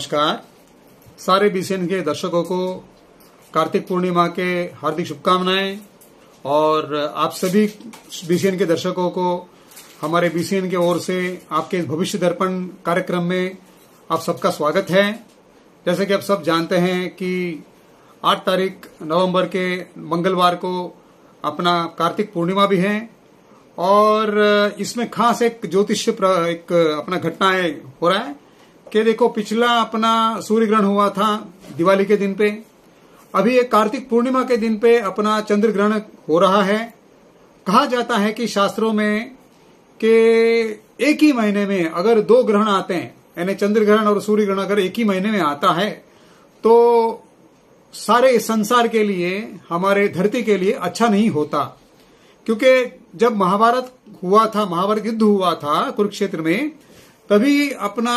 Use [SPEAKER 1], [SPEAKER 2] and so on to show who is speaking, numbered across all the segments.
[SPEAKER 1] नमस्कार सारे बीसीएन के दर्शकों को कार्तिक पूर्णिमा के हार्दिक शुभकामनाएं और आप सभी बीसीएन के दर्शकों को हमारे बीसीएन के ओर से आपके भविष्य दर्पण कार्यक्रम में आप सबका स्वागत है जैसे कि आप सब जानते हैं कि 8 तारीख नवंबर के मंगलवार को अपना कार्तिक पूर्णिमा भी है और इसमें खास एक ज्योतिष एक अपना घटनाएं हो रहा है कि देखो पिछला अपना सूर्य ग्रहण हुआ था दिवाली के दिन पे अभी एक कार्तिक पूर्णिमा के दिन पे अपना चंद्र ग्रहण हो रहा है कहा जाता है कि शास्त्रों में कि एक ही महीने में अगर दो ग्रहण आते हैं यानी चंद्र ग्रहण और सूर्य ग्रहण अगर एक ही महीने में आता है तो सारे संसार के लिए हमारे धरती के लिए अच्छा नहीं होता क्योंकि जब महाभारत हुआ था महाभारत युद्ध हुआ था कुरुक्षेत्र में तभी अपना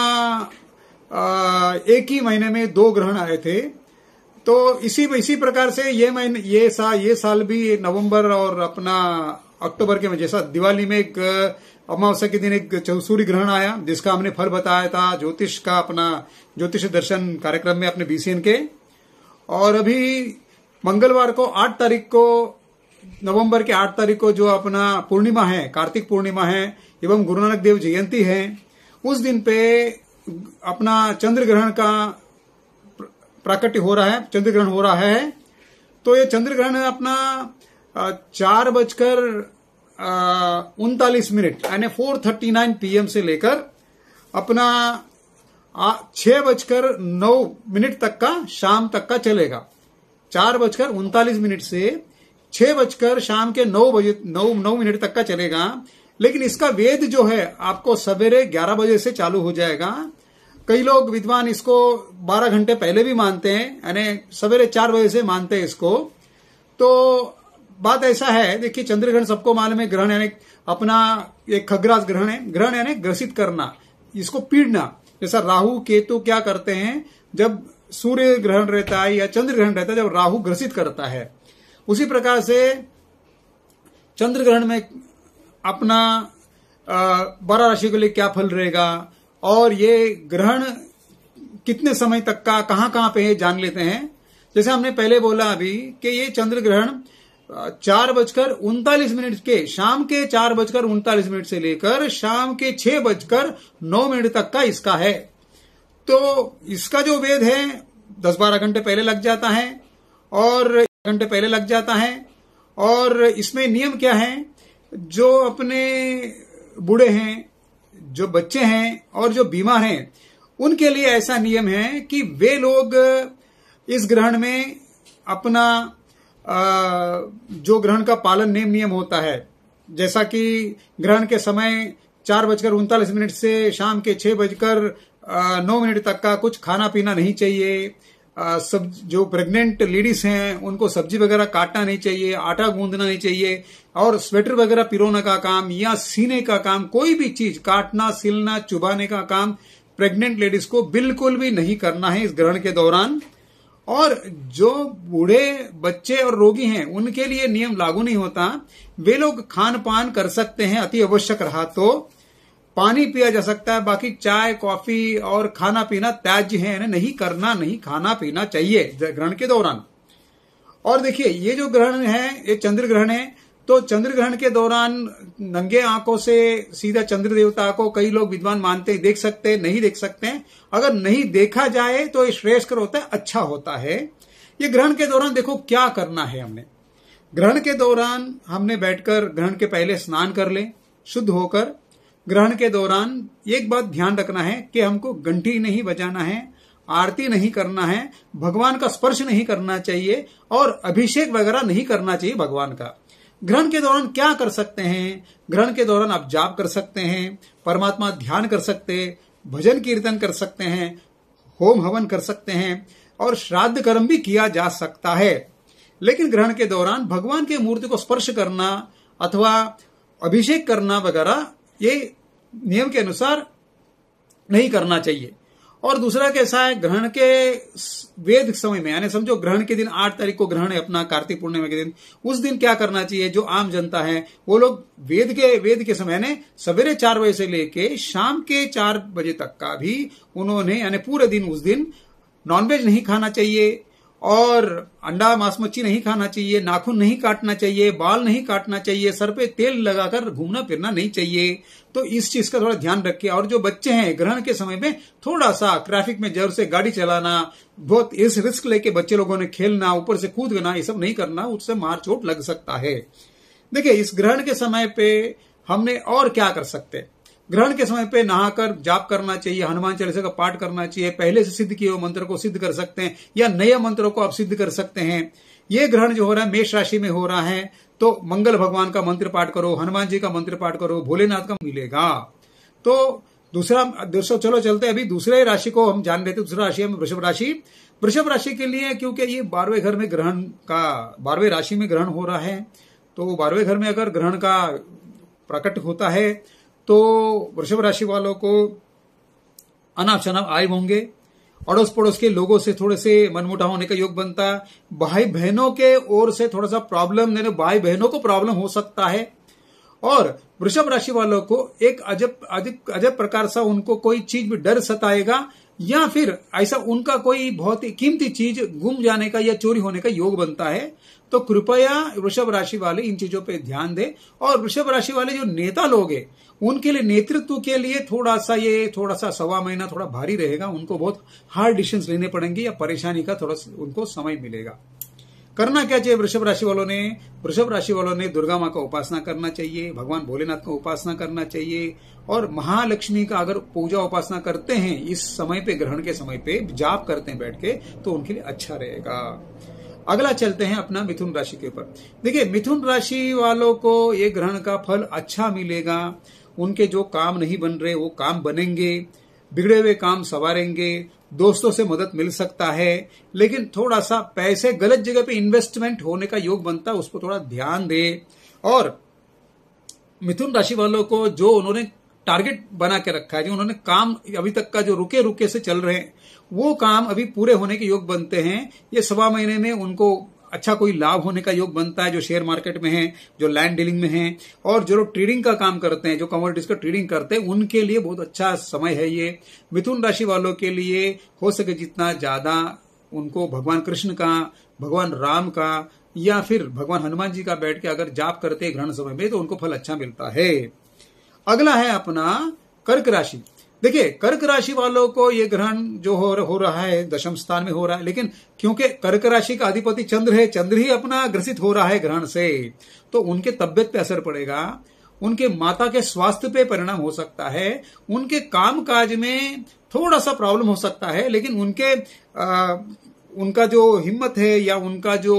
[SPEAKER 1] एक ही महीने में दो ग्रहण आए थे तो इसी इसी प्रकार से ये महीने ये साल ये साल भी नवंबर और अपना अक्टूबर के में जैसा दिवाली में एक अमावस्या के दिन एक चौसूरी ग्रहण आया जिसका हमने फल बताया था ज्योतिष का अपना ज्योतिष दर्शन कार्यक्रम में अपने बीसीएन के और अभी मंगलवार को आठ तारीख को नवंबर के आठ तारीख को जो अपना पूर्णिमा है कार्तिक पूर्णिमा है एवं गुरु नानक देव जयंती है उस दिन पे अपना चंद्र ग्रहण का प्राकट्य हो रहा है चंद्र ग्रहण हो रहा है तो ये चंद्र ग्रहण अपना चार बजकर उनतालीस मिनट यानी फोर थर्टी नाइन पीएम से लेकर अपना छह बजकर नौ मिनट तक का शाम तक का चलेगा चार बजकर उनतालीस मिनट से छह बजकर शाम के नौ बजे नौ नौ मिनट तक का चलेगा लेकिन इसका वेद जो है आपको सवेरे 11 बजे से चालू हो जाएगा कई लोग विद्वान इसको 12 घंटे पहले भी मानते हैं यानी सवेरे चार बजे से मानते हैं इसको तो बात ऐसा है देखिए चंद्रग्रहण सबको मालूम है ग्रहण यानी अपना एक खगराज ग्रहण है ग्रहण यानी ग्रसित करना इसको पीड़ना जैसा राहु केतु क्या करते हैं जब सूर्य ग्रहण रहता है या चंद्र ग्रहण रहता है जब राहु ग्रसित करता है उसी प्रकार से चंद्र ग्रहण में अपना बारह राशि के लिए क्या फल रहेगा और ये ग्रहण कितने समय तक का कहां कहां पे है जान लेते हैं जैसे हमने पहले बोला अभी कि ये चंद्र ग्रहण चार बजकर उनतालीस मिनट के शाम के चार बजकर उनतालीस मिनट से लेकर शाम के छह बजकर नौ मिनट तक का इसका है तो इसका जो वेद है दस बारह घंटे पहले लग जाता है और घंटे पहले लग जाता है और इसमें नियम क्या है जो अपने बूढ़े हैं जो बच्चे हैं और जो बीमार हैं उनके लिए ऐसा नियम है कि वे लोग इस ग्रहण में अपना जो ग्रहण का पालन नियम नियम होता है जैसा कि ग्रहण के समय चार बजकर उनतालीस मिनट से शाम के छह बजकर नौ मिनट तक का कुछ खाना पीना नहीं चाहिए सब जो प्रेग्नेंट लेडीज हैं उनको सब्जी वगैरह काटना नहीं चाहिए आटा गूंदना नहीं चाहिए और स्वेटर वगैरह पिरोने का काम या सीने का काम कोई भी चीज काटना सिलना चुबाने का काम प्रेग्नेंट लेडीज को बिल्कुल भी नहीं करना है इस ग्रहण के दौरान और जो बूढ़े बच्चे और रोगी हैं उनके लिए नियम लागू नहीं होता वे लोग खान पान कर सकते हैं अति आवश्यक रहा तो पानी पिया जा सकता है बाकी चाय कॉफी और खाना पीना त्याज्य है ना नहीं करना नहीं खाना पीना चाहिए ग्रहण के दौरान और देखिए ये जो ग्रहण है ये चंद्र ग्रहण है तो चंद्र ग्रहण के दौरान नंगे आंखों से सीधा चंद्र देवता को कई लोग विद्वान मानते हैं देख सकते हैं नहीं देख सकते हैं अगर नहीं देखा जाए तो ये श्रेष्ठ होता है अच्छा होता है ये ग्रहण के दौरान देखो क्या करना है हमने ग्रहण के दौरान हमने बैठकर ग्रहण के पहले स्नान कर ले शुद्ध होकर ग्रहण के दौरान एक बात ध्यान रखना है कि हमको घंटी नहीं बजाना है आरती नहीं करना है भगवान का स्पर्श नहीं करना चाहिए और अभिषेक वगैरह नहीं करना चाहिए भगवान का ग्रहण के दौरान क्या कर सकते हैं ग्रहण के दौरान आप जाप कर सकते हैं परमात्मा ध्यान कर सकते भजन कीर्तन कर सकते हैं होम हवन कर सकते हैं और श्राद्ध कर्म भी किया जा सकता है लेकिन ग्रहण के दौरान भगवान के मूर्ति को स्पर्श करना अथवा अभिषेक करना वगैरह ये नियम के अनुसार नहीं करना चाहिए और दूसरा कैसा है ग्रहण के वेद समय में यानी समझो ग्रहण के दिन आठ तारीख को ग्रहण है अपना कार्तिक पूर्णिमा के दिन उस दिन क्या करना चाहिए जो आम जनता है वो लोग वेद के वेद के समय ने सवेरे चार बजे से लेके शाम के चार बजे तक का भी उन्होंने यानी पूरे दिन उस दिन नॉनवेज नहीं खाना चाहिए और अंडा मांस नहीं खाना चाहिए नाखून नहीं काटना चाहिए बाल नहीं काटना चाहिए सर पे तेल लगाकर घूमना फिरना नहीं चाहिए तो इस चीज का थोड़ा ध्यान रखिए और जो बच्चे हैं ग्रहण के समय में थोड़ा सा ट्रैफिक में जरूर से गाड़ी चलाना बहुत इस रिस्क लेके बच्चे लोगों ने खेलना ऊपर से कूद गना ये सब नहीं करना उससे मार चोट लग सकता है देखिये इस ग्रहण के समय पे हमने और क्या कर सकते ग्रहण के समय पे नहाकर जाप करना चाहिए हनुमान चालीसा का पाठ करना चाहिए पहले से सिद्ध किए हुए मंत्र को सिद्ध कर सकते हैं या नए मंत्रों को आप सिद्ध कर सकते हैं ये ग्रहण जो हो रहा है मेष राशि में हो रहा है तो मंगल भगवान का मंत्र पाठ करो हनुमान जी का मंत्र पाठ करो भोलेनाथ का मिलेगा तो दूसरा दोस्तों चलो चलते अभी दूसरे राशि को हम जान रहे थे दूसरा राशि हम वृषभ राशि वृषभ राशि के लिए क्योंकि ये बारहवें घर में ग्रहण का बारहवें राशि में ग्रहण हो रहा है तो बारहवें घर में अगर ग्रहण का प्रकट होता है तो वृषभ राशि वालों को अनाप शनाप आय होंगे अड़ोस पड़ोस के लोगों से थोड़े से मनमुटाव होने का योग बनता है भाई बहनों के ओर से थोड़ा सा प्रॉब्लम भाई बहनों को प्रॉब्लम हो सकता है और वृषभ राशि वालों को एक अजब अजब अजब प्रकार सा उनको कोई चीज में डर सताएगा या फिर ऐसा उनका कोई बहुत ही कीमती चीज गुम जाने का या चोरी होने का योग बनता है तो कृपया वृषभ राशि वाले इन चीजों पे ध्यान दें और वृषभ राशि वाले जो नेता लोग हैं उनके लिए नेतृत्व के लिए थोड़ा सा ये थोड़ा सा सवा महीना थोड़ा भारी रहेगा उनको बहुत हार्ड डिसीजन लेने पड़ेंगे या परेशानी का थोड़ा उनको समय मिलेगा करना क्या चाहिए वृषभ राशि वालों ने वृषभ राशि वालों ने दुर्गा माँ का उपासना करना चाहिए भगवान भोलेनाथ का उपासना करना चाहिए और महालक्ष्मी का अगर पूजा उपासना करते हैं इस समय पे ग्रहण के समय पे जाप करते हैं बैठ के तो उनके लिए अच्छा रहेगा अगला चलते हैं अपना मिथुन राशि के ऊपर देखिए मिथुन राशि वालों को ये ग्रहण का फल अच्छा मिलेगा उनके जो काम नहीं बन रहे वो काम बनेंगे बिगड़े हुए काम संवारेंगे दोस्तों से मदद मिल सकता है लेकिन थोड़ा सा पैसे गलत जगह पे इन्वेस्टमेंट होने का योग बनता है उस पर थोड़ा ध्यान दे और मिथुन राशि वालों को जो उन्होंने टारगेट बना के रखा है जो उन्होंने काम अभी तक का जो रुके रुके से चल रहे हैं वो काम अभी पूरे होने के योग बनते हैं ये सवा महीने में उनको अच्छा कोई लाभ होने का योग बनता है जो शेयर मार्केट में है जो लैंड डीलिंग में है और जो लोग ट्रेडिंग का काम करते हैं जो कमोडिटीज का ट्रेडिंग करते हैं उनके लिए बहुत अच्छा समय है ये मिथुन राशि वालों के लिए हो सके जितना ज्यादा उनको भगवान कृष्ण का भगवान राम का या फिर भगवान हनुमान जी का बैठ के अगर जाप करते हैं ग्रहण समय में तो उनको फल अच्छा मिलता है अगला है अपना कर्क राशि देखिए कर्क राशि वालों को ये ग्रहण जो हो, हो रहा है दशम स्थान में हो रहा है लेकिन क्योंकि कर्क राशि का अधिपति चंद्र है चंद्र ही अपना ग्रसित हो रहा है ग्रहण से तो उनके तबियत पे असर पड़ेगा उनके माता के स्वास्थ्य पे परिणाम हो सकता है उनके काम काज में थोड़ा सा प्रॉब्लम हो सकता है लेकिन उनके आ, उनका जो हिम्मत है या उनका जो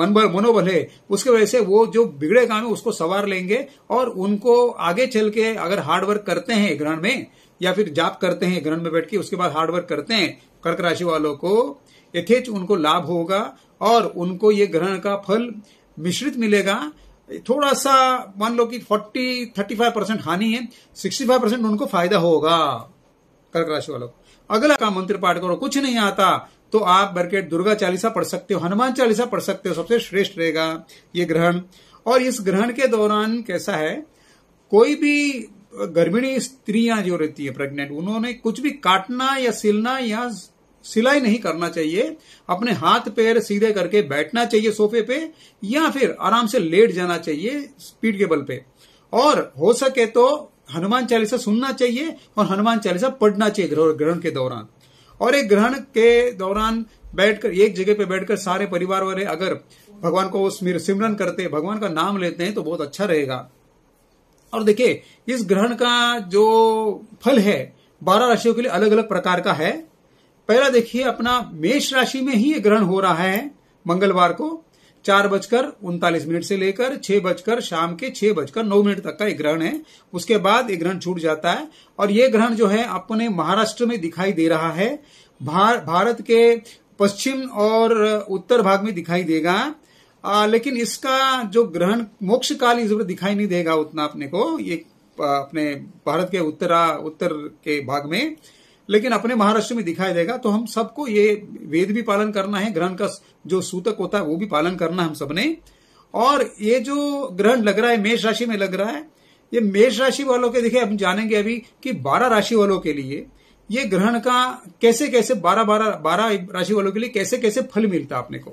[SPEAKER 1] मनबल मनोबल है उसके वजह से वो जो बिगड़े काम है उसको सवार लेंगे और उनको आगे चल के अगर हार्डवर्क करते हैं ग्रहण में या फिर जाप करते हैं ग्रहण में बैठ के उसके बाद हार्डवर्क करते हैं कर्क राशि वालों को यथेच उनको लाभ होगा और उनको ये ग्रहण का फल मिश्रित मिलेगा थोड़ा सा मान लो कि 40 35 परसेंट हानि है 65 परसेंट उनको फायदा होगा कर्क राशि वालों को अगला का मंत्र पाठ करो कुछ नहीं आता तो आप बरकेट दुर्गा चालीसा पढ़ सकते हो हनुमान चालीसा पढ़ सकते हो सबसे श्रेष्ठ रहेगा ये ग्रहण और इस ग्रहण के दौरान कैसा है कोई भी गर्भिणी स्त्रियां जो रहती है प्रेग्नेंट उन्होंने कुछ भी काटना या सिलना या सिलाई नहीं करना चाहिए अपने हाथ पैर सीधे करके बैठना चाहिए सोफे पे या फिर आराम से लेट जाना चाहिए स्पीड के बल पे और हो सके तो हनुमान चालीसा सुनना चाहिए और हनुमान चालीसा पढ़ना चाहिए ग्रहण के दौरान और एक ग्रहण के दौरान बैठकर एक जगह पे बैठकर सारे परिवार वाले अगर भगवान को सिमरन करते भगवान का नाम लेते हैं तो बहुत अच्छा रहेगा और देखिए इस ग्रहण का जो फल है बारह राशियों के लिए अलग अलग प्रकार का है पहला देखिए अपना मेष राशि में ही ये ग्रहण हो रहा है मंगलवार को चार बजकर उनतालीस मिनट से लेकर छह बजकर शाम के छह बजकर नौ मिनट तक का एक ग्रहण है उसके बाद ये ग्रहण छूट जाता है और ये ग्रहण जो है अपने महाराष्ट्र में दिखाई दे रहा है भार, भारत के पश्चिम और उत्तर भाग में दिखाई देगा आ, लेकिन इसका जो ग्रहण मोक्ष काल इस दिखाई नहीं देगा उतना अपने को ये अपने भारत के उत्तरा उत्तर के भाग में लेकिन अपने महाराष्ट्र में दिखाई देगा तो हम सबको ये वेद भी पालन करना है ग्रहण का जो सूतक होता है वो भी पालन करना हम सबने और ये जो ग्रहण लग रहा है मेष राशि में लग रहा है ये मेष राशि वालों के देखिए हम जानेंगे अभी कि बारह राशि वालों के लिए ये ग्रहण का कैसे कैसे बारह बारह बारह राशि वालों के लिए कैसे कैसे फल मिलता अपने को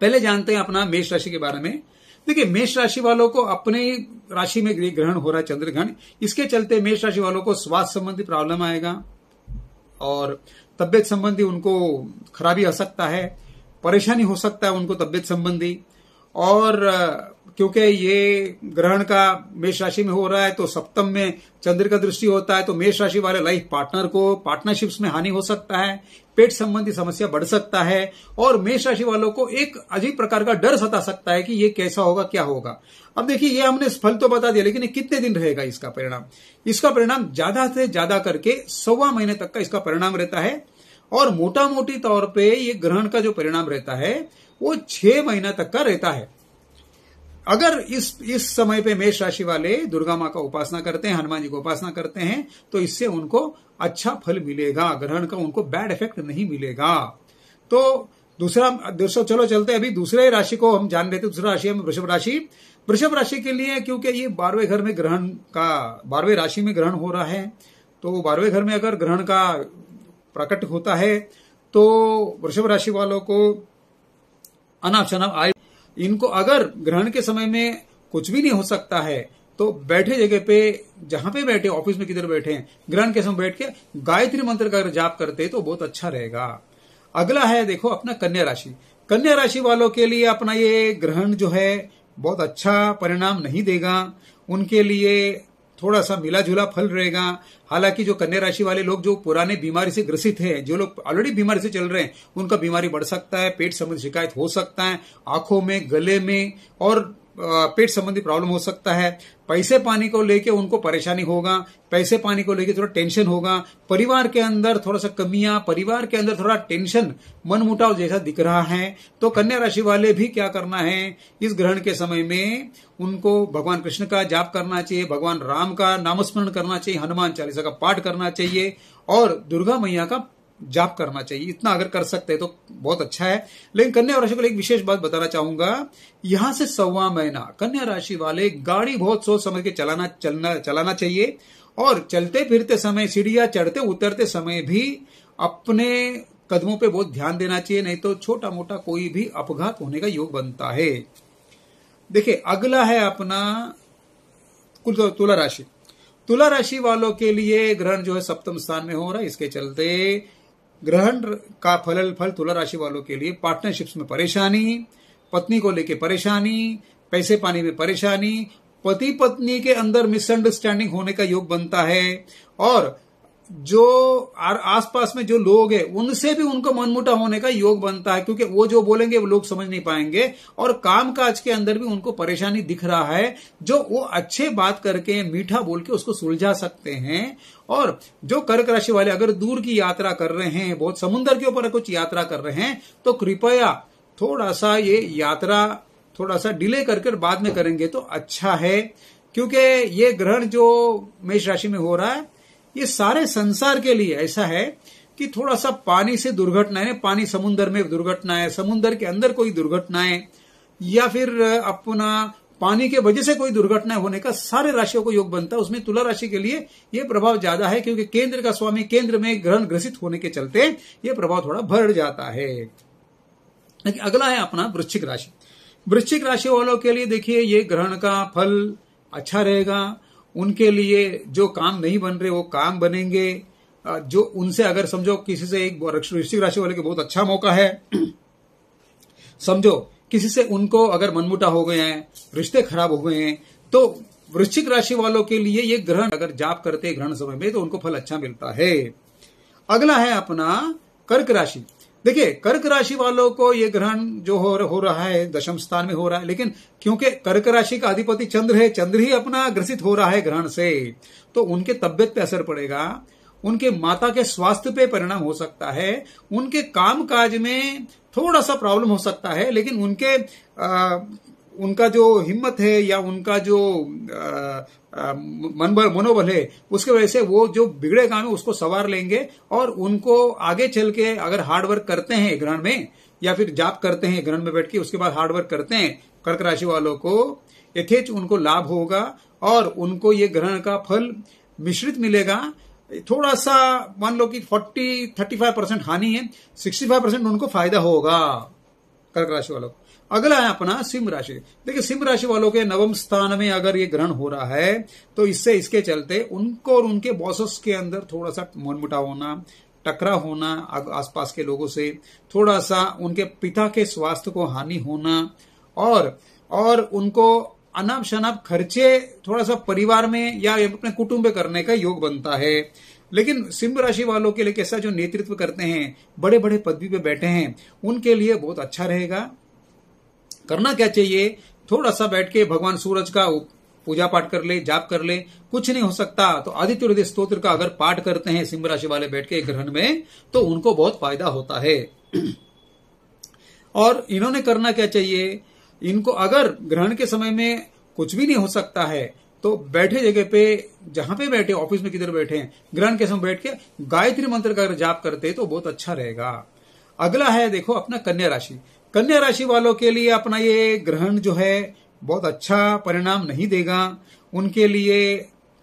[SPEAKER 1] पहले जानते हैं अपना मेष राशि के बारे में देखिए मेष राशि वालों को अपने राशि में ग्रहण हो रहा है चंद्र ग्रहण इसके चलते मेष राशि वालों को स्वास्थ्य संबंधी प्रॉब्लम आएगा और तबियत संबंधी उनको खराबी आ सकता है परेशानी हो सकता है उनको तबियत संबंधी और क्योंकि ये ग्रहण का मेष राशि में हो रहा है तो सप्तम में चंद्र का दृष्टि होता है तो मेष राशि वाले लाइफ पार्टनर को पार्टनरशिप्स में हानि हो सकता है पेट संबंधी समस्या बढ़ सकता है और मेष राशि वालों को एक अजीब प्रकार का डर सता सकता है कि ये कैसा होगा क्या होगा अब देखिए ये हमने फल तो बता दिया लेकिन कितने दिन रहेगा इसका परिणाम इसका परिणाम ज्यादा से ज्यादा करके सवा महीने तक का इसका परिणाम रहता है और मोटा मोटी तौर पर ये ग्रहण का जो परिणाम रहता है वो छह महीना तक का रहता है अगर इस इस समय पे मेष राशि वाले दुर्गा माँ का उपासना करते हैं हनुमान जी को उपासना करते हैं तो इससे उनको अच्छा फल मिलेगा ग्रहण का उनको बैड इफेक्ट नहीं मिलेगा तो दूसरा दूसरा चलो चलते अभी दूसरे राशि को हम जान लेते दूसरा राशि हम वृषभ राशि वृषभ राशि के लिए क्योंकि ये बारहवें घर में ग्रहण का बारहवें राशि में ग्रहण हो रहा है तो बारहवें घर में अगर ग्रहण का प्रकट होता है तो वृषभ राशि वालों को अनाप शनाप आय इनको अगर ग्रहण के समय में कुछ भी नहीं हो सकता है तो बैठे जगह पे जहां पे बैठे ऑफिस में किधर बैठे हैं ग्रहण के समय बैठ के गायत्री मंत्र का अगर जाप करते तो बहुत अच्छा रहेगा अगला है देखो अपना कन्या राशि कन्या राशि वालों के लिए अपना ये ग्रहण जो है बहुत अच्छा परिणाम नहीं देगा उनके लिए थोड़ा सा मिला जुला फल रहेगा हालांकि जो कन्या राशि वाले लोग जो पुराने बीमारी से ग्रसित है जो लोग ऑलरेडी बीमारी से चल रहे हैं उनका बीमारी बढ़ सकता है पेट संबंधी शिकायत हो सकता है आंखों में गले में और पेट संबंधी प्रॉब्लम हो सकता है पैसे पानी को लेके उनको परेशानी होगा पैसे पानी को लेके थोड़ा टेंशन होगा परिवार के अंदर थोड़ा सा कमियां परिवार के अंदर थोड़ा टेंशन मनमुटाव जैसा दिख रहा है तो कन्या राशि वाले भी क्या करना है इस ग्रहण के समय में उनको भगवान कृष्ण का जाप करना चाहिए भगवान राम का नामस्मरण करना चाहिए हनुमान चालीसा का पाठ करना चाहिए और दुर्गा मैया का जाप करना चाहिए इतना अगर कर सकते हैं तो बहुत अच्छा है लेकिन कन्या राशि को एक विशेष बात बताना चाहूंगा यहां से सवा महीना कन्या राशि वाले गाड़ी बहुत सोच समझ के चलाना चलना चलाना चाहिए और चलते फिरते समय सीढ़िया चढ़ते उतरते समय भी अपने कदमों पे बहुत ध्यान देना चाहिए नहीं तो छोटा मोटा कोई भी अपघात होने का योग बनता है देखिये अगला है अपना कुल तुला राशि तुला राशि वालों के लिए ग्रहण जो है सप्तम स्थान में हो रहा है इसके चलते ग्रहण का फल फल तुला राशि वालों के लिए पार्टनरशिप्स में परेशानी पत्नी को लेके परेशानी पैसे पानी में परेशानी पति पत्नी के अंदर मिसअंडरस्टैंडिंग होने का योग बनता है और जो आसपास में जो लोग हैं उनसे भी उनको मनमुटा होने का योग बनता है क्योंकि वो जो बोलेंगे वो लोग समझ नहीं पाएंगे और काम काज के अंदर भी उनको परेशानी दिख रहा है जो वो अच्छे बात करके मीठा बोल के उसको सुलझा सकते हैं और जो कर्क राशि वाले अगर दूर की यात्रा कर रहे हैं बहुत समुन्द्र के ऊपर कुछ यात्रा कर रहे हैं तो कृपया थोड़ा सा ये यात्रा थोड़ा सा डिले करके बाद में करेंगे तो अच्छा है क्योंकि ये ग्रहण जो मेष राशि में हो रहा है ये सारे संसार के लिए ऐसा है कि थोड़ा सा पानी से दुर्घटना है पानी समुन्द्र में दुर्घटना है समुन्द्र के अंदर कोई दुर्घटनाएं या फिर अपना पानी के वजह से कोई दुर्घटना होने का सारे राशियों को योग बनता है उसमें तुला राशि के लिए यह प्रभाव ज्यादा है क्योंकि केंद्र का स्वामी केंद्र में ग्रहण ग्रसित होने के चलते यह प्रभाव थोड़ा भर जाता है अगला है अपना वृश्चिक राशि वृश्चिक राशि वालों के लिए देखिए ये ग्रहण का फल अच्छा रहेगा उनके लिए जो काम नहीं बन रहे वो काम बनेंगे जो उनसे अगर समझो किसी से एक वृश्चिक राशि वाले के बहुत अच्छा मौका है समझो किसी से उनको अगर मनमुटा हो गए हैं रिश्ते खराब हो गए हैं तो वृश्चिक राशि वालों के लिए ये ग्रहण अगर जाप करते ग्रहण समय में तो उनको फल अच्छा मिलता है अगला है अपना कर्क राशि देखिए कर्क राशि वालों को ये ग्रहण जो हो, हो रहा है दशम स्थान में हो रहा है लेकिन क्योंकि कर्क राशि का अधिपति चंद्र है चंद्र ही अपना ग्रसित हो रहा है ग्रहण से तो उनके तबियत पे असर पड़ेगा उनके माता के स्वास्थ्य पे परिणाम हो सकता है उनके काम काज में थोड़ा सा प्रॉब्लम हो सकता है लेकिन उनके उनका जो हिम्मत है या उनका जो मनबल मनोबल है उसके वजह से वो जो बिगड़ेगा है उसको सवार लेंगे और उनको आगे चल के अगर हार्डवर्क करते हैं ग्रहण में या फिर जाप करते हैं ग्रहण में बैठ के उसके बाद हार्डवर्क करते हैं कर्क राशि वालों को यथेच उनको लाभ होगा और उनको ये ग्रहण का फल मिश्रित मिलेगा थोड़ा सा मान लो कि 40 35 परसेंट हानि है 65 परसेंट उनको फायदा होगा कर्क राशि वालों को अगला है अपना सिंह राशि देखिए सिंह राशि वालों के नवम स्थान में अगर ये ग्रहण हो रहा है तो इससे इसके चलते उनको और उनके बॉसेस के अंदर थोड़ा सा मनमुटाव होना टकरा होना आसपास के लोगों से थोड़ा सा उनके पिता के स्वास्थ्य को हानि होना और और उनको अनाप शनाप खर्चे थोड़ा सा परिवार में या अपने कुटुंब में करने का योग बनता है लेकिन सिंह राशि वालों के लिए कैसा जो नेतृत्व करते हैं बड़े बड़े पदवी पे बैठे हैं उनके लिए बहुत अच्छा रहेगा करना क्या चाहिए थोड़ा सा बैठ के भगवान सूरज का पूजा पाठ कर ले जाप कर ले कुछ नहीं हो सकता तो आदित्य हृदय स्त्रोत्र का अगर पाठ करते हैं सिंह राशि वाले बैठ के ग्रहण में तो उनको बहुत फायदा होता है और इन्होंने करना क्या चाहिए इनको अगर ग्रहण के समय में कुछ भी नहीं हो सकता है तो बैठे जगह पे जहां पे बैठे ऑफिस में किधर बैठे हैं ग्रहण के समय बैठ के गायत्री मंत्र का अगर जाप करते तो बहुत अच्छा रहेगा अगला है देखो अपना कन्या राशि कन्या राशि वालों के लिए अपना ये ग्रहण जो है बहुत अच्छा परिणाम नहीं देगा उनके लिए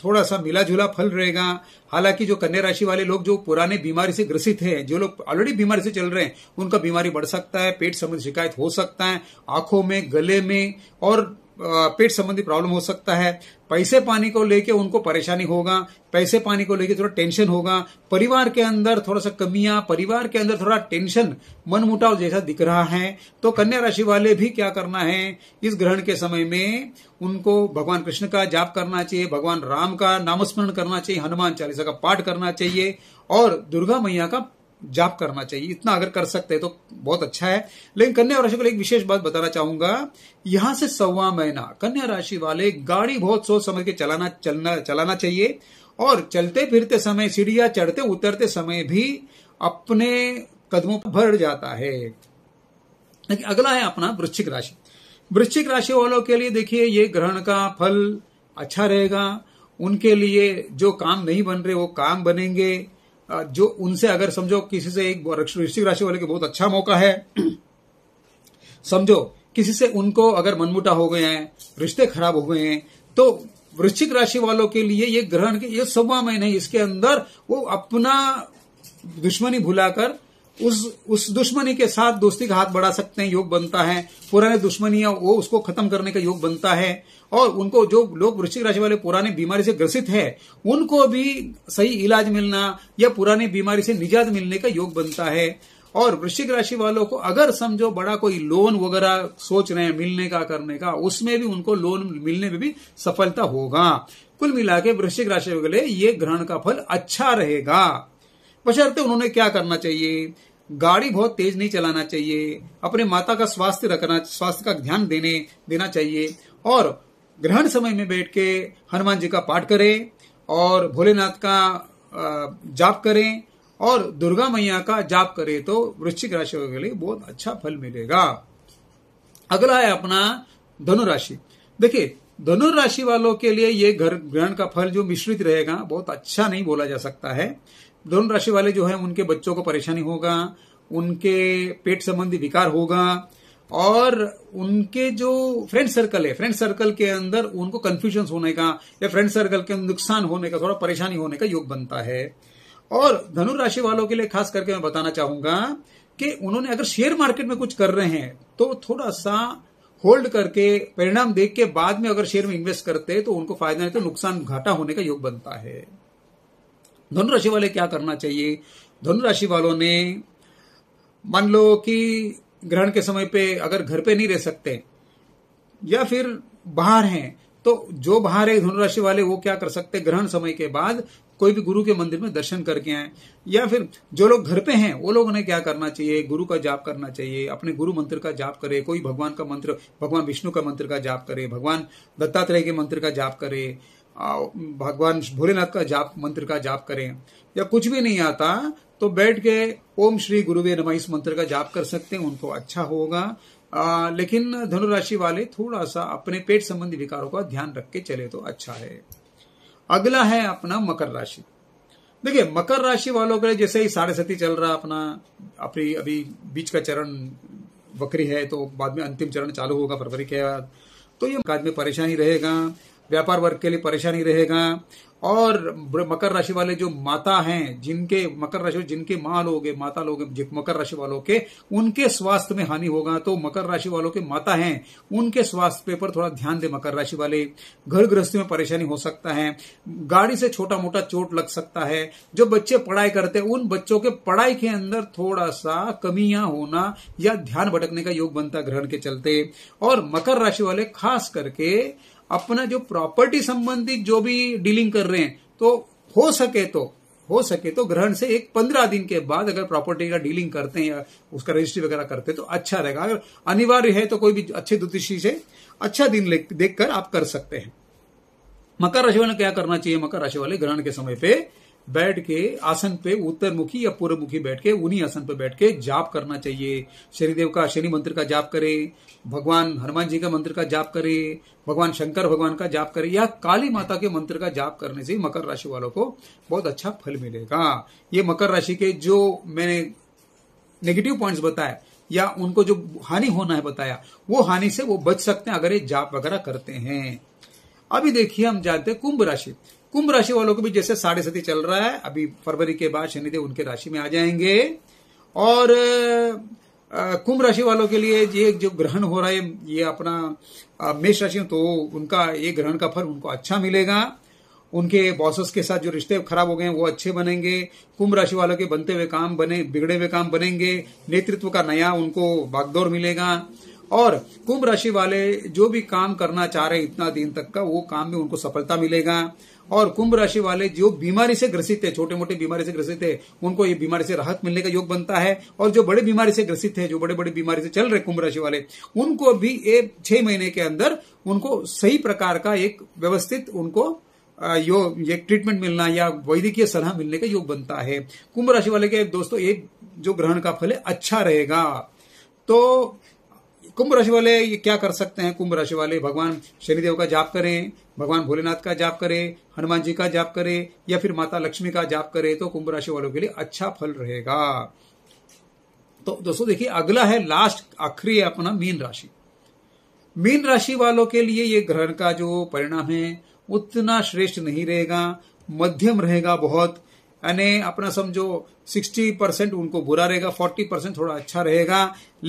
[SPEAKER 1] थोड़ा सा मिला जुला फल रहेगा हालांकि जो कन्या राशि वाले लोग जो पुराने बीमारी से ग्रसित हैं जो लोग ऑलरेडी बीमारी से चल रहे हैं उनका बीमारी बढ़ सकता है पेट संबंधी शिकायत हो सकता है आंखों में गले में और पेट संबंधी प्रॉब्लम हो सकता है पैसे पानी को लेके उनको परेशानी होगा पैसे पानी को लेके थोड़ा टेंशन होगा परिवार के अंदर थोड़ा सा कमियां परिवार के अंदर थोड़ा टेंशन मनमुटाव जैसा दिख रहा है तो कन्या राशि वाले भी क्या करना है इस ग्रहण के समय में उनको भगवान कृष्ण का जाप करना चाहिए भगवान राम का नामस्मरण करना चाहिए हनुमान चालीसा का पाठ करना चाहिए और दुर्गा मैया का जाप करना चाहिए इतना अगर कर सकते हैं तो बहुत अच्छा है लेकिन कन्या राशि को एक विशेष बात बताना चाहूंगा यहां से सवा महीना कन्या राशि वाले गाड़ी बहुत सोच समझ के चलाना चलना चलाना चाहिए और चलते फिरते समय सीढ़िया चढ़ते उतरते समय भी अपने कदमों पर भर जाता है लेकिन अगला है अपना वृश्चिक राशि वृश्चिक राशि वालों के लिए देखिए ये ग्रहण का फल अच्छा रहेगा उनके लिए जो काम नहीं बन रहे वो काम बनेंगे जो उनसे अगर समझो किसी से एक वृश्चिक राशि वाले के बहुत अच्छा मौका है समझो किसी से उनको अगर मनमुटा हो गए हैं रिश्ते खराब हो गए हैं तो वृश्चिक राशि वालों के लिए ये ग्रहण के ये सवा महीने इसके अंदर वो अपना दुश्मनी भुलाकर उस उस दुश्मनी के साथ दोस्ती का हाथ बढ़ा सकते हैं योग बनता है पुराने दुश्मनियां वो उसको खत्म करने का योग बनता है और उनको जो लोग वृश्चिक राशि वाले पुराने बीमारी से ग्रसित है उनको भी सही इलाज मिलना या पुराने बीमारी से निजात मिलने का योग बनता है और वृश्चिक राशि वालों को अगर समझो बड़ा कोई लोन वगैरह सोच रहे हैं मिलने का करने का उसमें भी उनको लोन मिलने में भी सफलता होगा कुल मिला के वृश्चिक राशि वाले ये ग्रहण का फल अच्छा रहेगा बशर्ते उन्होंने क्या करना चाहिए गाड़ी बहुत तेज नहीं चलाना चाहिए अपने माता का स्वास्थ्य रखना स्वास्थ्य का ध्यान देने देना चाहिए और ग्रहण समय में बैठ के हनुमान जी का पाठ करें और भोलेनाथ का जाप करें और दुर्गा मैया का जाप करें तो वृश्चिक राशि के लिए बहुत अच्छा फल मिलेगा अगला है अपना धनुराशि देखिए धनुराशि वालों के लिए ये घर ग्रहण का फल जो मिश्रित रहेगा बहुत अच्छा नहीं बोला जा सकता है धनु राशि वाले जो है उनके बच्चों को परेशानी होगा उनके पेट संबंधी विकार होगा और उनके जो फ्रेंड सर्कल है फ्रेंड सर्कल के अंदर उनको कन्फ्यूजन होने का या फ्रेंड सर्कल के नुकसान होने का थोड़ा परेशानी होने का योग बनता है और धनु राशि वालों के लिए खास करके मैं बताना चाहूंगा कि उन्होंने अगर शेयर मार्केट में कुछ कर रहे हैं तो थोड़ा सा होल्ड करके परिणाम देख के बाद में अगर शेयर में इन्वेस्ट करते हैं तो उनको फायदा नहीं तो नुकसान घाटा होने का योग बनता है धनुराशि वाले क्या करना चाहिए धनुराशि वालों ने मान लो कि ग्रहण के समय पे अगर घर पे नहीं रह सकते या फिर बाहर हैं तो जो बाहर है धनुराशि वाले वो क्या कर सकते ग्रहण समय के बाद कोई भी गुरु के मंदिर में दर्शन करके आए या फिर जो लोग घर पे हैं वो लोगों ने क्या करना चाहिए गुरु का जाप करना चाहिए अपने गुरु मंत्र का जाप करे कोई भगवान का मंत्र भगवान विष्णु का मंत्र का जाप करे भगवान दत्तात्रेय के मंत्र का जाप करे भगवान भोलेनाथ का जाप मंत्र का जाप करें या कुछ भी नहीं आता तो बैठ के ओम श्री गुरुवे नमः इस मंत्र का जाप कर सकते हैं उनको अच्छा होगा आ, लेकिन धनुराशि वाले थोड़ा सा अपने पेट संबंधी विकारों का ध्यान रख के चले तो अच्छा है अगला है अपना मकर राशि देखिए मकर राशि वालों के जैसे ही साढ़े सती चल रहा अपना अपनी अभी बीच का चरण वक्री है तो बाद में अंतिम चरण चालू होगा फरवरी के बाद तो ये काज में परेशानी रहेगा व्यापार वर्ग के लिए परेशानी रहेगा और मकर राशि वाले जो माता हैं जिनके मकर राशि जिनके माँ लोग माता लोग मकर राशि वालों के उनके स्वास्थ्य में हानि होगा तो मकर राशि वालों के माता हैं उनके स्वास्थ्य पे पर थोड़ा ध्यान दें मकर राशि वाले घर गृहस्थी में परेशानी हो सकता है गाड़ी से छोटा मोटा चोट लग सकता है जो बच्चे पढ़ाई करते हैं उन बच्चों के पढ़ाई के अंदर थोड़ा सा कमियां होना या ध्यान भटकने का योग बनता ग्रहण के चलते और मकर राशि वाले खास करके अपना जो प्रॉपर्टी संबंधित जो भी डीलिंग कर रहे हैं तो हो सके तो हो सके तो ग्रहण से एक पंद्रह दिन के बाद अगर प्रॉपर्टी का डीलिंग करते हैं या उसका रजिस्ट्री वगैरह करते हैं तो अच्छा रहेगा अगर अनिवार्य है तो कोई भी अच्छे ज्योतिषी से अच्छा दिन देखकर आप कर सकते हैं मकर राशि वाले क्या करना चाहिए मकर राशि वाले ग्रहण के समय पे बैठ के आसन पे उत्तर मुखी या पूर्व मुखी बैठ के उन्हीं आसन पे बैठ के जाप करना चाहिए शनिदेव का शनि मंत्र का जाप करे भगवान हनुमान जी का मंत्र का जाप करे भगवान शंकर भगवान का जाप करे या काली माता के मंत्र का जाप करने से मकर राशि वालों को बहुत अच्छा फल मिलेगा ये मकर राशि के जो मैंने नेगेटिव पॉइंट्स बताया या उनको जो हानि होना है बताया वो हानि से वो बच सकते हैं अगर ये जाप वगैरह करते हैं अभी देखिए हम जानते हैं कुंभ राशि कुंभ राशि वालों को भी जैसे साढ़े सती चल रहा है अभी फरवरी के बाद शनिदेव उनके राशि में आ जाएंगे और कुंभ राशि वालों के लिए ये जो ग्रहण हो रहा है ये अपना मेष राशि तो उनका ये ग्रहण का फल उनको अच्छा मिलेगा उनके बॉसेस के साथ जो रिश्ते खराब हो गए हैं वो अच्छे बनेंगे कुंभ राशि वालों के बनते हुए काम बने बिगड़े हुए काम बनेंगे नेतृत्व का नया उनको बागदौर मिलेगा और कुंभ राशि वाले जो भी काम करना चाह रहे इतना दिन तक का वो काम में उनको सफलता मिलेगा और कुंभ राशि वाले जो बीमारी से ग्रसित है छोटे मोटे बीमारी से ग्रसित है उनको ये बीमारी से राहत मिलने का योग बनता है और जो बड़े बीमारी से ग्रसित है जो बड़े बड़े बीमारी से चल रहे कुंभ राशि वाले उनको भी ये छह महीने के अंदर उनको सही प्रकार का एक व्यवस्थित उनको यो ये ट्रीटमेंट मिलना या वैद्यकीय सलाह मिलने का योग बनता है कुंभ राशि वाले के दोस्तों एक जो ग्रहण का फल है अच्छा रहेगा तो कुंभ राशि वाले ये क्या कर सकते हैं कुंभ राशि वाले भगवान शनिदेव का जाप करें भगवान भोलेनाथ का जाप करे हनुमान जी का जाप करे या फिर माता लक्ष्मी का जाप करे तो कुंभ राशि वालों के लिए अच्छा फल रहेगा तो दोस्तों देखिए अगला है लास्ट आखिरी है अपना मीन राशि मीन राशि वालों के लिए ये ग्रहण का जो परिणाम है उतना श्रेष्ठ नहीं रहेगा मध्यम रहेगा बहुत यानी अपना समझो 60 परसेंट उनको बुरा रहेगा 40 परसेंट थोड़ा अच्छा रहेगा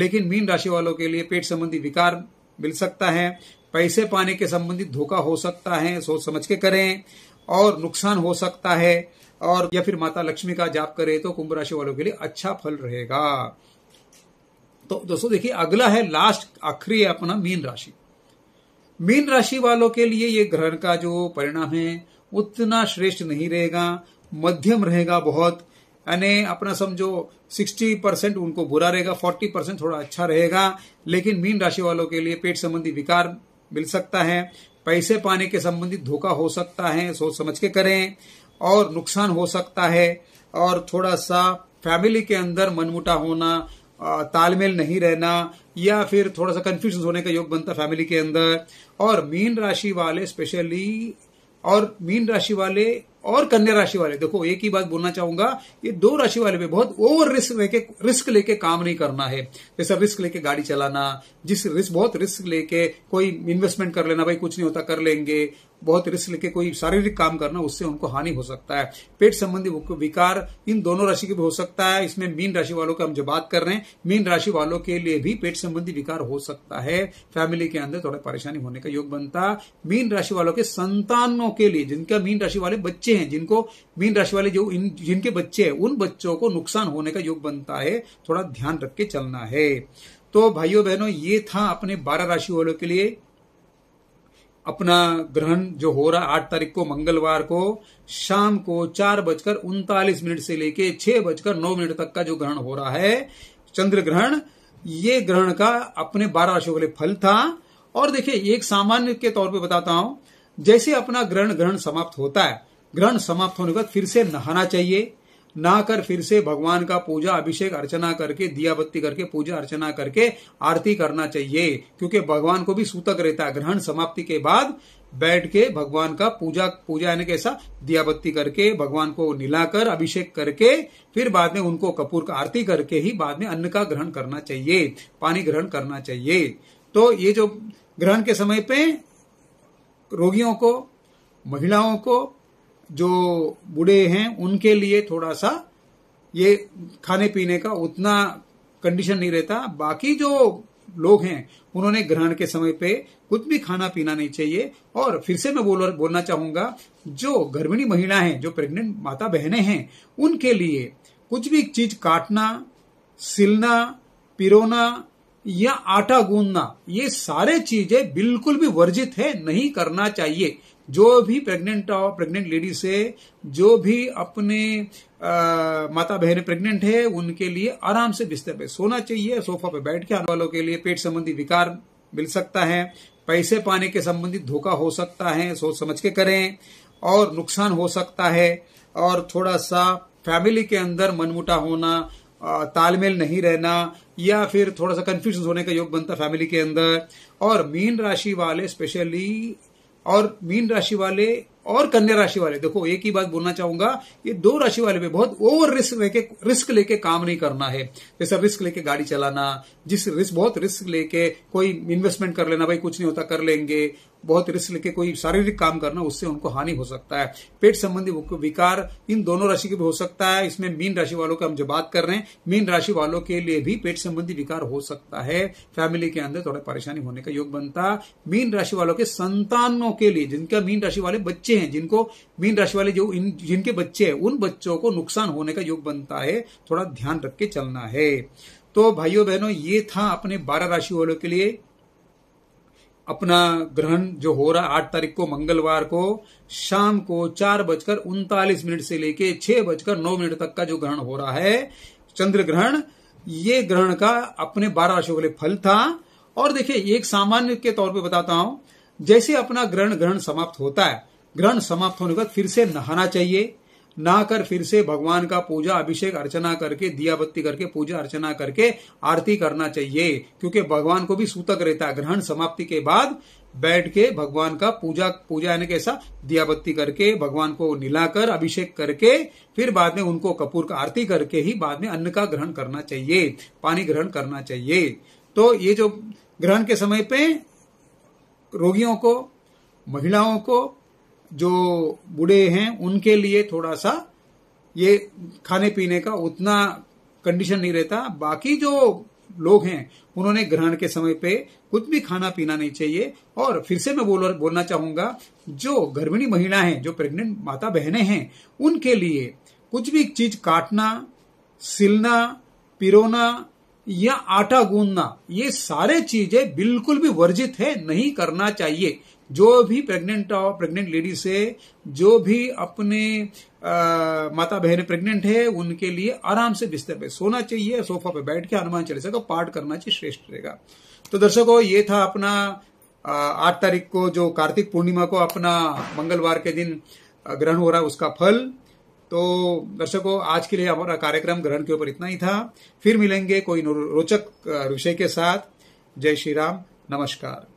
[SPEAKER 1] लेकिन मीन राशि वालों के लिए पेट संबंधी विकार मिल सकता है पैसे पाने के संबंधित धोखा हो सकता है सोच समझ के करें और नुकसान हो सकता है और या फिर माता लक्ष्मी का जाप करें तो कुंभ राशि वालों के लिए अच्छा फल रहेगा तो दोस्तों देखिए अगला है लास्ट आखिरी है अपना मीन राशि मीन राशि वालों के लिए ये ग्रहण का जो परिणाम है उतना श्रेष्ठ नहीं रहेगा मध्यम रहेगा बहुत यानी अपना समझो 60 परसेंट उनको बुरा रहेगा 40 परसेंट थोड़ा अच्छा रहेगा लेकिन मीन राशि वालों के लिए पेट संबंधी विकार मिल सकता है पैसे पाने के संबंधित धोखा हो सकता है सोच समझ के करें और नुकसान हो सकता है और थोड़ा सा फैमिली के अंदर मनमुटा होना तालमेल नहीं रहना या फिर थोड़ा सा कन्फ्यूजन होने का योग बनता फैमिली के अंदर और मीन राशि वाले स्पेशली और मीन राशि वाले और कन्या राशि वाले देखो एक ही बात बोलना चाहूंगा ये दो राशि वाले पे बहुत ओवर रिस्क लेके रिस्क लेके काम नहीं करना है जैसा रिस्क लेके गाड़ी चलाना जिस रिस्क बहुत रिस्क लेके कोई इन्वेस्टमेंट कर लेना भाई कुछ नहीं होता कर लेंगे बहुत रिस्क लेके कोई शारीरिक काम करना उससे उनको हानि हो सकता है पेट संबंधी विकार इन दोनों राशि के भी हो सकता है इसमें मीन राशि वालों की हम जो बात कर रहे हैं मीन राशि वालों के लिए भी पेट संबंधी विकार हो सकता है फैमिली के अंदर थोड़ा परेशानी होने का योग बनता मीन राशि वालों के संतानों के लिए जिनका मीन राशि वाले बच्चे बच्चे हैं जिनको मीन राशि वाले जो इन जिनके बच्चे हैं उन बच्चों को नुकसान होने का योग बनता है थोड़ा ध्यान रख के चलना है तो भाइयों बहनों ये था अपने बारह राशि वालों के लिए अपना ग्रहण जो हो रहा है आठ तारीख को मंगलवार को शाम को चार बजकर उनतालीस मिनट से लेके छह बजकर नौ मिनट तक का जो ग्रहण हो रहा है चंद्र ग्रहण ये ग्रहण का अपने बारह राशियों के लिए फल था और देखिये एक सामान्य के तौर पे बताता हूं जैसे अपना ग्रहण ग्रहण समाप्त होता है ग्रहण समाप्त होने के बाद फिर से नहाना चाहिए नहाकर फिर से भगवान का पूजा अभिषेक अर्चना करके दिया बत्ती करके पूजा अर्चना करके आरती करना चाहिए क्योंकि भगवान को भी सूतक रहता है ग्रहण समाप्ति के बाद बैठ के भगवान का पूजा पूजा यानी कैसा दिया बत्ती करके भगवान को निलाकर अभिषेक करके फिर बाद में उनको कपूर का आरती करके ही बाद में अन्न का ग्रहण करना चाहिए पानी ग्रहण करना चाहिए तो ये जो ग्रहण के समय पे रोगियों को महिलाओं को जो बूढ़े हैं उनके लिए थोड़ा सा ये खाने पीने का उतना कंडीशन नहीं रहता बाकी जो लोग हैं उन्होंने ग्रहण के समय पे कुछ भी खाना पीना नहीं चाहिए और फिर से मैं बोल बोलना चाहूंगा जो गर्भिणी महिला है जो प्रेग्नेंट माता बहने हैं उनके लिए कुछ भी चीज काटना सिलना पिरोना या आटा गूंदना ये सारे चीजें बिल्कुल भी वर्जित है नहीं करना चाहिए जो भी प्रेग्नेंट और प्रेग्नेंट लेडी से जो भी अपने आ, माता बहन प्रेग्नेंट है उनके लिए आराम से बिस्तर पे सोना चाहिए सोफा पे बैठ के आने वालों के लिए पेट संबंधी विकार मिल सकता है पैसे पाने के संबंधित धोखा हो सकता है सोच समझ के करें और नुकसान हो सकता है और थोड़ा सा फैमिली के अंदर मनमुटा होना तालमेल नहीं रहना या फिर थोड़ा सा कन्फ्यूजन होने का योग बनता फैमिली के अंदर और मीन राशि वाले स्पेशली और मीन राशि वाले और कन्या राशि वाले देखो एक ही बात बोलना चाहूंगा ये दो राशि वाले भी बहुत ओवर रिस्क लेके रिस्क लेके काम नहीं करना है जैसा रिस्क लेके गाड़ी चलाना जिस रिस्क बहुत रिस्क लेके कोई इन्वेस्टमेंट कर लेना भाई कुछ नहीं होता कर लेंगे बहुत रिस्क लेके कोई शारीरिक काम करना उससे उनको हानि हो सकता है पेट संबंधी विकार इन दोनों राशि के भी हो सकता है इसमें मीन राशि वालों का हम जो बात कर रहे हैं मीन राशि वालों के लिए भी पेट संबंधी विकार हो सकता है फैमिली के अंदर थोड़ा परेशानी होने का योग बनता मीन राशि वालों के संतानों के लिए जिनका मीन राशि वाले बच्चे बच्चे हैं जिनको मीन राशि वाले जो इन जिनके बच्चे हैं उन बच्चों को नुकसान होने का योग बनता है थोड़ा ध्यान रख के चलना है तो भाइयों बहनों ये था अपने बारह राशि वालों के लिए अपना ग्रहण जो हो रहा आठ तारीख को मंगलवार को शाम को चार बजकर उनतालीस मिनट से लेके छह बजकर नौ मिनट तक का जो ग्रहण हो रहा है चंद्र ग्रहण ये ग्रहण का अपने बारह राशियों के लिए फल था और देखिये एक सामान्य के तौर पे बताता हूं जैसे अपना ग्रहण ग्रहण समाप्त होता है ग्रहण समाप्त होने के बाद फिर से नहाना चाहिए नहाकर फिर से भगवान का पूजा अभिषेक अर्चना करके दिया बत्ती करके पूजा अर्चना करके आरती करना चाहिए क्योंकि भगवान को भी सूतक रहता है ग्रहण समाप्ति के बाद बैठ के भगवान का पूजा पूजा यानी कैसा दिया बत्ती करके भगवान को नीलाकर अभिषेक करके फिर बाद में उनको कपूर का आरती करके ही बाद में अन्न का ग्रहण करना चाहिए पानी ग्रहण करना चाहिए तो ये जो ग्रहण के समय पे रोगियों को महिलाओं को जो बूढ़े हैं उनके लिए थोड़ा सा ये खाने पीने का उतना कंडीशन नहीं रहता बाकी जो लोग हैं उन्होंने ग्रहण के समय पे कुछ भी खाना पीना नहीं चाहिए और फिर से मैं बोल बोलना चाहूंगा जो गर्भिणी महिला है जो प्रेग्नेंट माता बहने हैं उनके लिए कुछ भी चीज काटना सिलना पिरोना या आटा गूंदना ये सारे चीजें बिल्कुल भी वर्जित है नहीं करना चाहिए जो भी प्रेग्नेंट और प्रेग्नेंट लेडी से जो भी अपने आ, माता बहन प्रेग्नेंट है उनके लिए आराम से बिस्तर पे सोना चाहिए सोफा पे बैठ के हनुमान चालीसा का पाठ करना चाहिए श्रेष्ठ रहेगा तो दर्शकों ये था अपना आठ तारीख को जो कार्तिक पूर्णिमा को अपना मंगलवार के दिन ग्रहण हो रहा उसका फल तो दर्शकों आज के लिए हमारा कार्यक्रम ग्रहण के ऊपर इतना ही था फिर मिलेंगे कोई रोचक विषय के साथ जय श्री राम नमस्कार